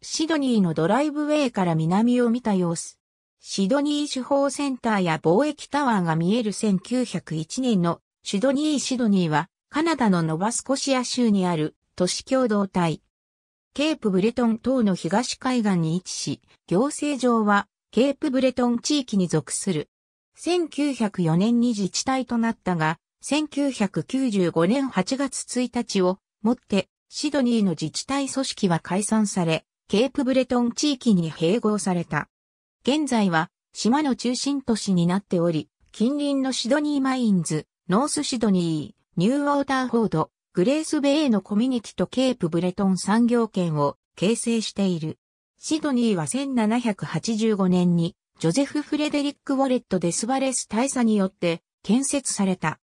シドニーのドライブウェイから南を見た様子。シドニー手法センターや貿易タワーが見える1901年のシドニーシドニーはカナダのノバスコシア州にある都市共同体。ケープブレトン島の東海岸に位置し、行政上はケープブレトン地域に属する。1904年に自治体となったが、1995年8月1日をもってシドニーの自治体組織は解散され、ケープブレトン地域に併合された。現在は島の中心都市になっており、近隣のシドニーマインズ、ノースシドニー、ニューウォーターフォード、グレースベイのコミュニティとケープブレトン産業圏を形成している。シドニーは1785年にジョゼフ・フレデリック・ウォレット・デスバレス大佐によって建設された。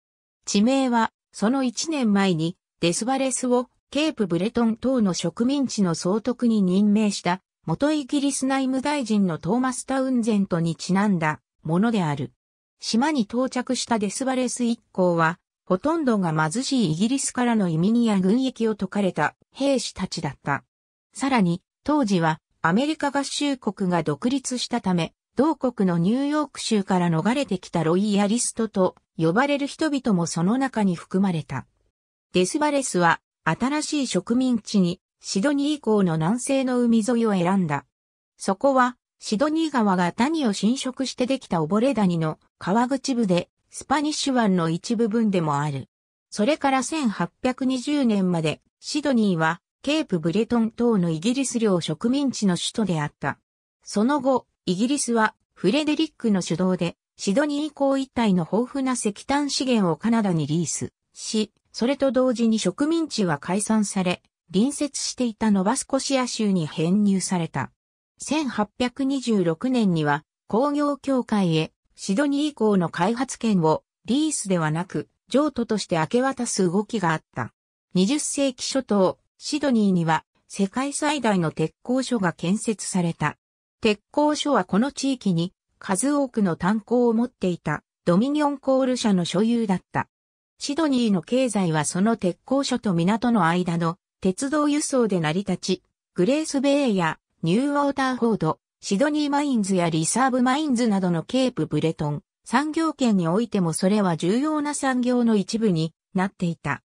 地名はその1年前にデスバレスをケープブレトン等の植民地の総督に任命した元イギリス内務大臣のトーマス・タウンゼントにちなんだものである。島に到着したデスバレス一行は、ほとんどが貧しいイギリスからの移民や軍役を解かれた兵士たちだった。さらに、当時はアメリカ合衆国が独立したため、同国のニューヨーク州から逃れてきたロイヤリストと呼ばれる人々もその中に含まれた。デスバレスは新しい植民地にシドニー港の南西の海沿いを選んだ。そこはシドニー川が谷を侵食してできた溺れ谷の川口部でスパニッシュ湾の一部分でもある。それから1820年までシドニーはケープブレトン島のイギリス領植民地の首都であった。その後、イギリスはフレデリックの主導でシドニー港一帯の豊富な石炭資源をカナダにリースし、それと同時に植民地は解散され、隣接していたノバスコシア州に編入された。1826年には工業協会へシドニー以降の開発権をリースではなく譲渡として明け渡す動きがあった。20世紀初頭、シドニーには世界最大の鉄工所が建設された。鉄工所はこの地域に数多くの炭鉱を持っていたドミニオンコール社の所有だった。シドニーの経済はその鉄工所と港の間の鉄道輸送で成り立ち、グレースベイやニューウォーターフォード、シドニーマインズやリサーブマインズなどのケープブレトン、産業圏においてもそれは重要な産業の一部になっていた。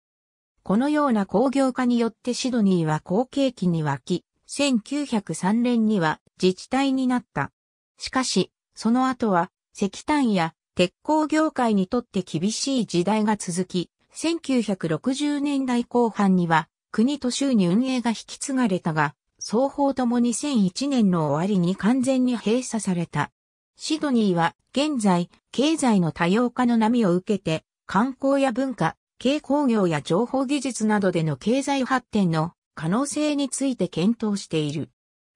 このような工業化によってシドニーは後継期に沸き、1903年には自治体になった。しかし、その後は石炭や鉄鋼業界にとって厳しい時代が続き、1960年代後半には国と州に運営が引き継がれたが、双方とも2001年の終わりに完全に閉鎖された。シドニーは現在経済の多様化の波を受けて観光や文化、軽工業や情報技術などでの経済発展の可能性について検討している。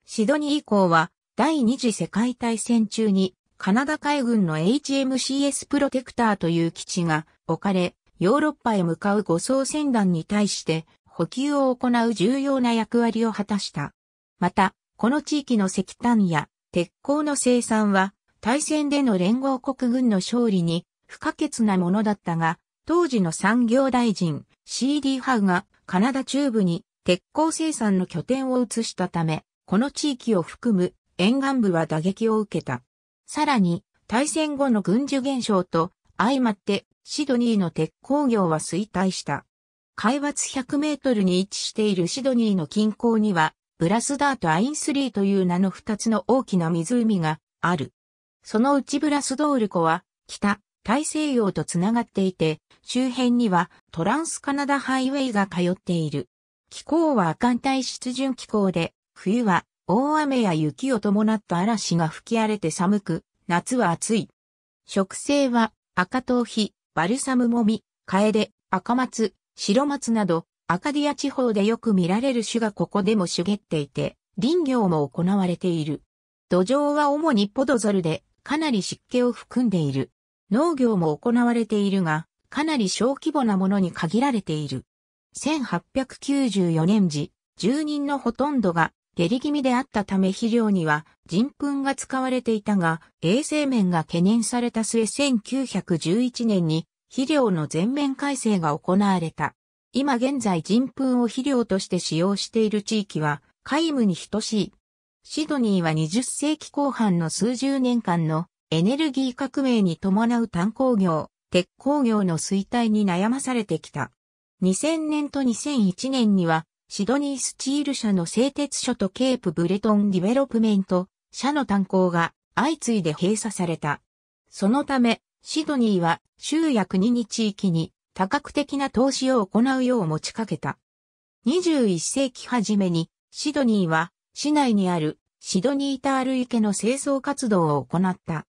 シドニー以降は第二次世界大戦中にカナダ海軍の HMCS プロテクターという基地が置かれ、ヨーロッパへ向かう護送船団に対して補給を行う重要な役割を果たした。また、この地域の石炭や鉄鋼の生産は、対戦での連合国軍の勝利に不可欠なものだったが、当時の産業大臣 CD ハウがカナダ中部に鉄鋼生産の拠点を移したため、この地域を含む沿岸部は打撃を受けた。さらに、大戦後の軍需減少と相まってシドニーの鉄鋼業は衰退した。海抜100メートルに位置しているシドニーの近郊には、ブラスダーとアインスリーという名の二つの大きな湖がある。そのうちブラスドール湖は、北、大西洋とつながっていて、周辺にはトランスカナダハイウェイが通っている。気候は亜寒帯湿潤気候で、冬は大雨や雪を伴った嵐が吹き荒れて寒く、夏は暑い。植生は赤頭皮、バルサムモミ、カエデ、赤松、白松など、アカディア地方でよく見られる種がここでも茂っていて、林業も行われている。土壌は主にポドゾルで、かなり湿気を含んでいる。農業も行われているが、かなり小規模なものに限られている。1894年時、住人のほとんどが下痢気味であったため肥料には人糞が使われていたが、衛生面が懸念された末1911年に肥料の全面改正が行われた。今現在人糞を肥料として使用している地域は皆無に等しい。シドニーは20世紀後半の数十年間のエネルギー革命に伴う炭鉱業、鉄鋼業の衰退に悩まされてきた。2000年と2001年にはシドニースチール社の製鉄所とケープブレトンディベロップメント社の炭鉱が相次いで閉鎖された。そのため、シドニーは州や国に地域に多角的な投資を行うよう持ちかけた。21世紀初めにシドニーは市内にあるシドニータール池の清掃活動を行った。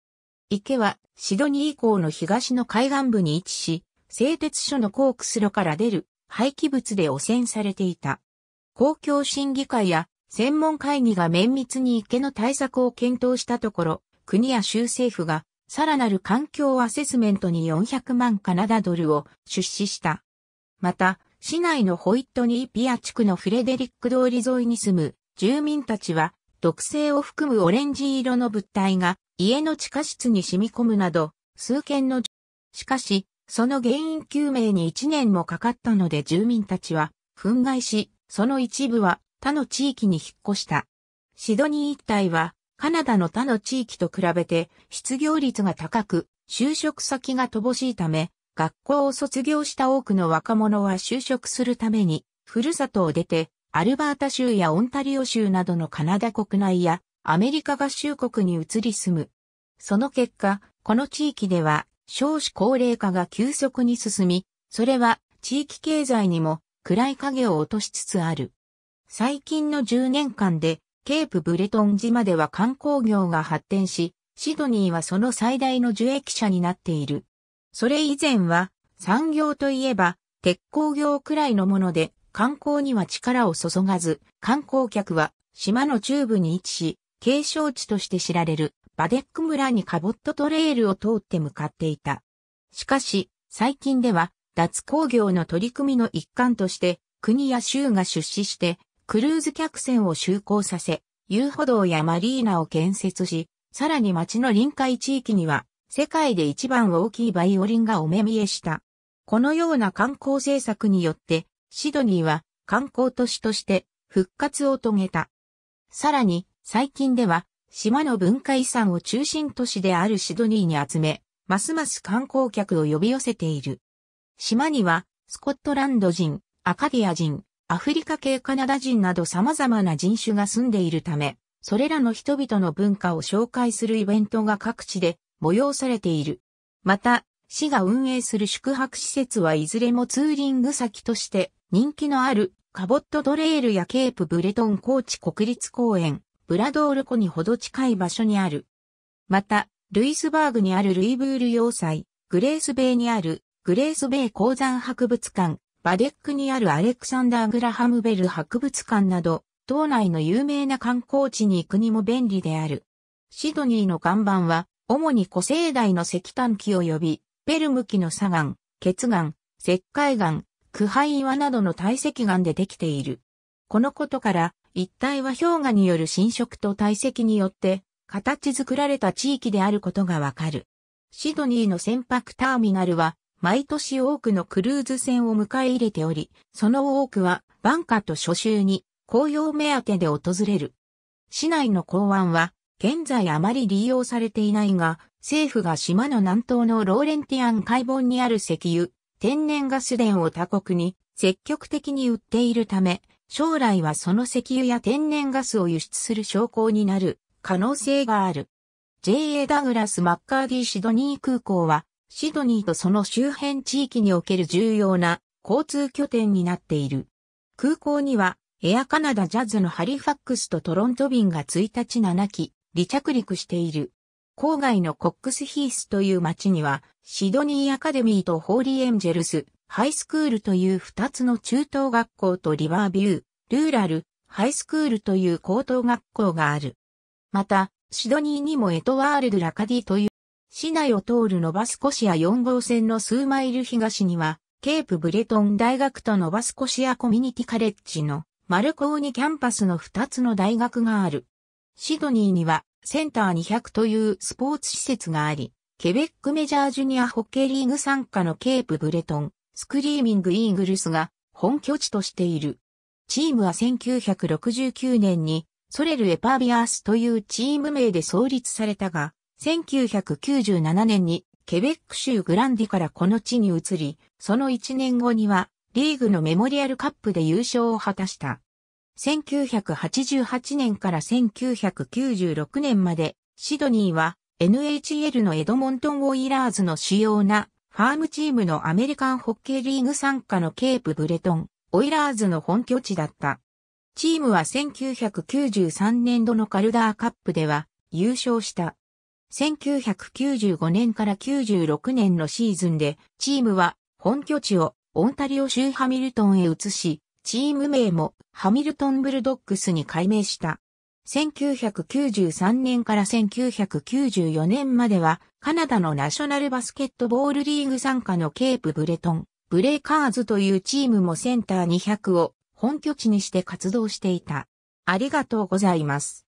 池はシドニー港の東の海岸部に位置し、製鉄所のコークスロから出る廃棄物で汚染されていた。公共審議会や専門会議が綿密に池の対策を検討したところ、国や州政府がさらなる環境アセスメントに400万カナダドルを出資した。また、市内のホイットニーピア地区のフレデリック通り沿いに住む住民たちは、毒性を含むオレンジ色の物体が家の地下室に染み込むなど、数件の、しかし、その原因究明に1年もかかったので住民たちは、憤慨し、その一部は他の地域に引っ越した。シドニー一帯はカナダの他の地域と比べて失業率が高く、就職先が乏しいため、学校を卒業した多くの若者は就職するために、ふるさとを出て、アルバータ州やオンタリオ州などのカナダ国内やアメリカ合衆国に移り住む。その結果、この地域では少子高齢化が急速に進み、それは地域経済にも暗い影を落としつつある。最近の10年間で、ケープブレトン島では観光業が発展し、シドニーはその最大の受益者になっている。それ以前は、産業といえば、鉄鋼業くらいのもので、観光には力を注がず、観光客は島の中部に位置し、景勝地として知られるバデック村にカボットトレイルを通って向かっていた。しかし、最近では脱工業の取り組みの一環として、国や州が出資して、クルーズ客船を就航させ、遊歩道やマリーナを建設し、さらに町の臨海地域には、世界で一番大きいバイオリンがお目見えした。このような観光政策によって、シドニーは観光都市として復活を遂げた。さらに、最近では、島の文化遺産を中心都市であるシドニーに集め、ますます観光客を呼び寄せている。島には、スコットランド人、アカディア人、アフリカ系カナダ人など様々な人種が住んでいるため、それらの人々の文化を紹介するイベントが各地で催されている。また、市が運営する宿泊施設はいずれもツーリング先として人気のあるカボットドレールやケープブレトンコーチ国立公園、ブラドール湖にほど近い場所にある。また、ルイスバーグにあるルイブール要塞、グレースベイにあるグレースベイ鉱山博物館、バデックにあるアレクサンダー・グラハムベル博物館など、島内の有名な観光地に行くにも便利である。シドニーの岩盤は、主に古生代の石炭機及び、ペルム機の砂岩、血岩、石灰岩、苦灰岩などの堆積岩でできている。このことから、一帯は氷河による侵食と堆積によって、形作られた地域であることがわかる。シドニーの船舶ターミナルは、毎年多くのクルーズ船を迎え入れており、その多くは、バンカと初秋に、紅葉目当てで訪れる。市内の港湾は、現在あまり利用されていないが、政府が島の南東のローレンティアン海盆にある石油、天然ガス田を他国に積極的に売っているため、将来はその石油や天然ガスを輸出する証拠になる可能性がある。JA ダグラス・マッカーディ・シドニー空港はシドニーとその周辺地域における重要な交通拠点になっている。空港には、エアカナダジャズのハリファックスとトロント便が1日7機、離着陸している。郊外のコックスヒースという町には、シドニーアカデミーとホーリーエンジェルス、ハイスクールという2つの中等学校とリバービュー、ルーラル、ハイスクールという高等学校がある。また、シドニーにもエトワールド・ラカディという市内を通るノバスコシア4号線の数マイル東には、ケープブレトン大学とノバスコシアコミュニティカレッジのマルコーニキャンパスの2つの大学がある。シドニーにはセンター200というスポーツ施設があり、ケベックメジャージュニアホッケーリーグ傘下のケープブレトン、スクリーミングイーグルスが本拠地としている。チームは1969年にソレル・エパービアースというチーム名で創立されたが、1997年にケベック州グランディからこの地に移り、その1年後にはリーグのメモリアルカップで優勝を果たした。1988年から1996年までシドニーは NHL のエドモントンオイラーズの主要なファームチームのアメリカンホッケーリーグ参加のケープブレトン、オイラーズの本拠地だった。チームは1993年度のカルダーカップでは優勝した。1995年から96年のシーズンで、チームは本拠地をオンタリオ州ハミルトンへ移し、チーム名もハミルトンブルドッグスに改名した。1993年から1994年までは、カナダのナショナルバスケットボールリーグ参加のケープブレトン、ブレイカーズというチームもセンター200を本拠地にして活動していた。ありがとうございます。